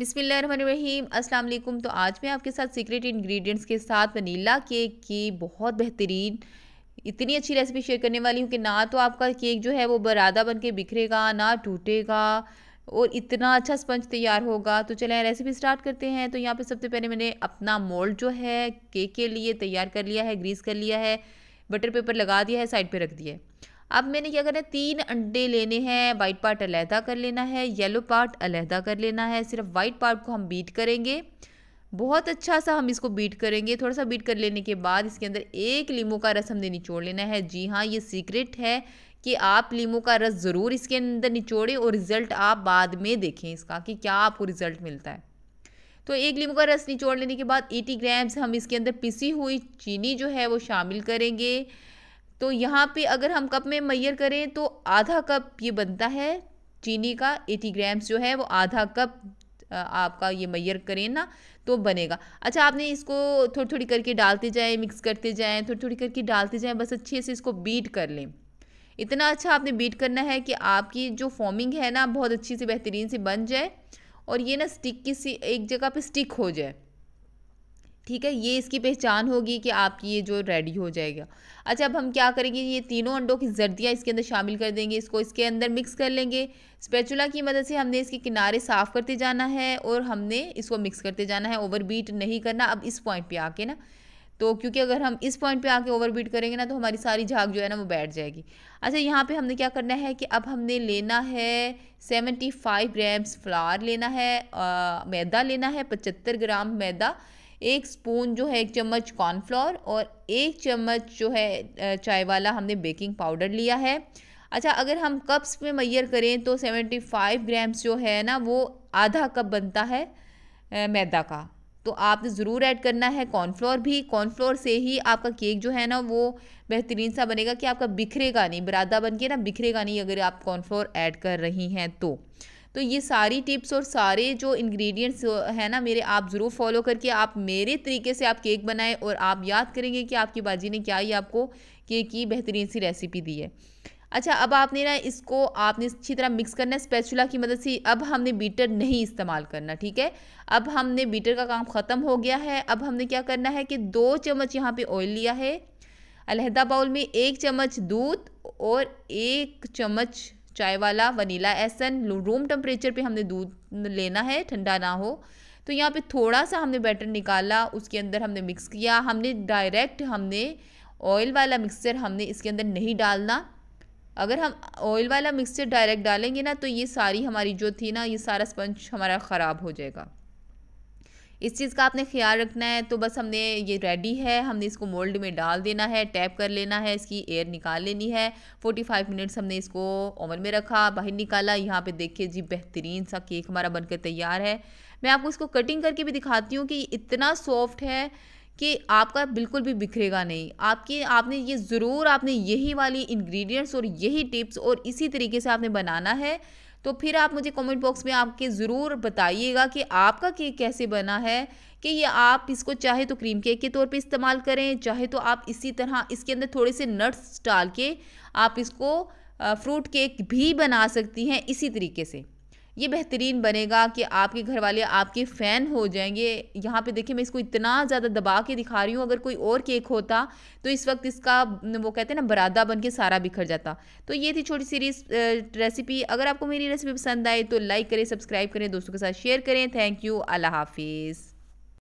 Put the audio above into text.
बिसमीम अस्सलाम वालेकुम तो आज मैं आपके साथ सीक्रेट इंग्रेडिएंट्स के साथ वनीला केक की बहुत बेहतरीन इतनी अच्छी रेसिपी शेयर करने वाली हूँ कि ना तो आपका केक जो है वो बरादा बन के बिखरेगा ना टूटेगा और इतना अच्छा स्पंज तैयार होगा तो चलें रेसिपी स्टार्ट करते हैं तो यहाँ पर सबसे पहले मैंने अपना मोल्ड जो है केक के लिए तैयार कर लिया है ग्रीस कर लिया है बटर पेपर लगा दिया है साइड पर रख दिया है अब मैंने क्या करना है तीन अंडे लेने हैं वाइट पार्ट अलहदा कर लेना है येलो पार्ट अलहदा कर लेना है सिर्फ वाइट पार्ट को हम बीट करेंगे बहुत अच्छा सा हम इसको बीट करेंगे थोड़ा सा बीट कर लेने के बाद इसके अंदर एक लीमू का रस हमने निचोड़ लेना है जी हाँ ये सीक्रेट है कि आप लीमू का रस ज़रूर इसके अंदर निचोड़ें और रिज़ल्ट आप बाद में देखें इसका कि क्या आपको रिज़ल्ट मिलता है तो एक लीमू का रस निचोड़ लेने के बाद एटी ग्राम्स हम इसके अंदर पिसी हुई चीनी जो है वो शामिल करेंगे तो यहाँ पे अगर हम कप में मैयर करें तो आधा कप ये बनता है चीनी का एटी ग्राम्स जो है वो आधा कप आपका ये मैयर करें ना तो बनेगा अच्छा आपने इसको थोड़ी थोड़ी करके डालते जाएँ मिक्स करते जाएँ थोड़ी थोड़ी करके डालते जाएँ बस अच्छे से इसको बीट कर लें इतना अच्छा आपने बीट करना है कि आपकी जो फॉर्मिंग है ना बहुत अच्छी से बेहतरीन से बन जाए और ये ना स्टिक की सी एक जगह पे स्टिक हो जाए ठीक है ये इसकी पहचान होगी कि आपकी ये जो रेडी हो जाएगा अच्छा अब हम क्या करेंगे ये तीनों अंडों की जर्दियाँ इसके अंदर शामिल कर देंगे इसको इसके अंदर मिक्स कर लेंगे स्पेचुला की मदद से हमने इसके किनारे साफ़ करते जाना है और हमने इसको मिक्स करते जाना है ओवर बीट नहीं करना अब इस पॉइंट पर आके ना तो क्योंकि अगर हम इस पॉइंट पे आके ओवर बीट करेंगे ना तो हमारी सारी झाग जो है ना वो बैठ जाएगी अच्छा यहाँ पे हमने क्या करना है कि अब हमने लेना है सेवेंटी फाइव ग्राम्स फ्लार लेना है आ, मैदा लेना है पचहत्तर ग्राम मैदा एक स्पून जो है एक चम्मच कॉर्नफ्लोर और एक चम्मच जो है चाय वाला हमने बेकिंग पाउडर लिया है अच्छा अगर हम कप्स में मैयर करें तो 75 ग्राम्स जो है ना वो आधा कप बनता है मैदा का तो आपने ज़रूर ऐड करना है कॉर्नफ्लोर भी कॉर्नफ्लोर से ही आपका केक जो है ना वो बेहतरीन सा बनेगा कि आपका बिखरेगा नहीं बरादा बन के ना बिखरेगा नहीं अगर आप कॉर्नफ्लोर ऐड कर रही हैं तो तो ये सारी टिप्स और सारे जो इंग्रेडिएंट्स है ना मेरे आप ज़रूर फॉलो करके आप मेरे तरीके से आप केक बनाएं और आप याद करेंगे कि आपकी बाजी ने क्या ही आपको केक की बेहतरीन सी रेसिपी दी है अच्छा अब आपने ना इसको आपने अच्छी तरह मिक्स करना है स्पेचुला की मदद से अब हमने बीटर नहीं इस्तेमाल करना ठीक है अब हमने बीटर का काम ख़त्म हो गया है अब हमने क्या करना है कि दो चम्मच यहाँ पे ऑयल लिया है अलहदा बाउल में एक चम्मच दूध और एक चम्मच चाय वाला वनीला एसन रूम टेम्परेचर पे हमने दूध लेना है ठंडा ना हो तो यहाँ पे थोड़ा सा हमने बैटर निकाला उसके अंदर हमने मिक्स किया हमने डायरेक्ट हमने ऑयल वाला मिक्सचर हमने इसके अंदर नहीं डालना अगर हम ऑयल वाला मिक्सचर डायरेक्ट डालेंगे ना तो ये सारी हमारी जो थी ना ये सारा स्पंज हमारा ख़राब हो जाएगा इस चीज़ का आपने ख्याल रखना है तो बस हमने ये रेडी है हमने इसको मोल्ड में डाल देना है टैप कर लेना है इसकी एयर निकाल लेनी है 45 मिनट्स हमने इसको ओवन में रखा बाहर निकाला यहाँ पे देखिए जी बेहतरीन सा केक हमारा बनकर तैयार है मैं आपको इसको कटिंग करके भी दिखाती हूँ कि इतना सॉफ्ट है कि आपका बिल्कुल भी बिखरेगा नहीं आपके आपने ये ज़रूर आपने यही वाली इन्ग्रीडियंट्स और यही टिप्स और इसी तरीके से आपने बनाना है तो फिर आप मुझे कमेंट बॉक्स में आपके ज़रूर बताइएगा कि आपका केक कैसे बना है कि ये आप इसको चाहे तो क्रीम केक के तौर पे इस्तेमाल करें चाहे तो आप इसी तरह इसके अंदर थोड़े से नट्स डाल के आप इसको फ्रूट केक भी बना सकती हैं इसी तरीके से ये बेहतरीन बनेगा कि आपके घर वाले आपके फ़ैन हो जाएंगे यहाँ पे देखिए मैं इसको इतना ज़्यादा दबा के दिखा रही हूँ अगर कोई और केक होता तो इस वक्त इसका वो कहते हैं ना बरादा बन के सारा बिखर जाता तो ये थी छोटी सी रेसिपी अगर आपको मेरी रेसिपी पसंद आए तो लाइक करें सब्सक्राइब करें दोस्तों के साथ शेयर करें थैंक यू अल्लाह हाफिज़